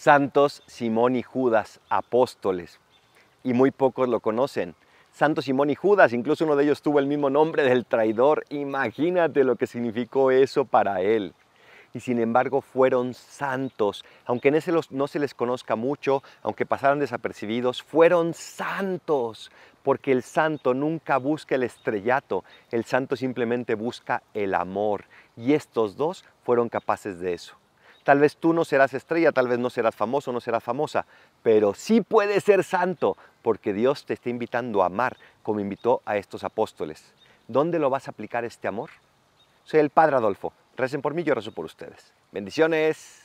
Santos, Simón y Judas, apóstoles. Y muy pocos lo conocen. Santos Simón y Judas, incluso uno de ellos tuvo el mismo nombre del traidor. Imagínate lo que significó eso para él. Y sin embargo fueron santos, aunque en ese no se les conozca mucho, aunque pasaran desapercibidos, fueron santos, porque el santo nunca busca el estrellato, el santo simplemente busca el amor. Y estos dos fueron capaces de eso. Tal vez tú no serás estrella, tal vez no serás famoso, no serás famosa, pero sí puedes ser santo porque Dios te está invitando a amar como invitó a estos apóstoles. ¿Dónde lo vas a aplicar este amor? Soy el Padre Adolfo. Recen por mí, yo rezo por ustedes. Bendiciones.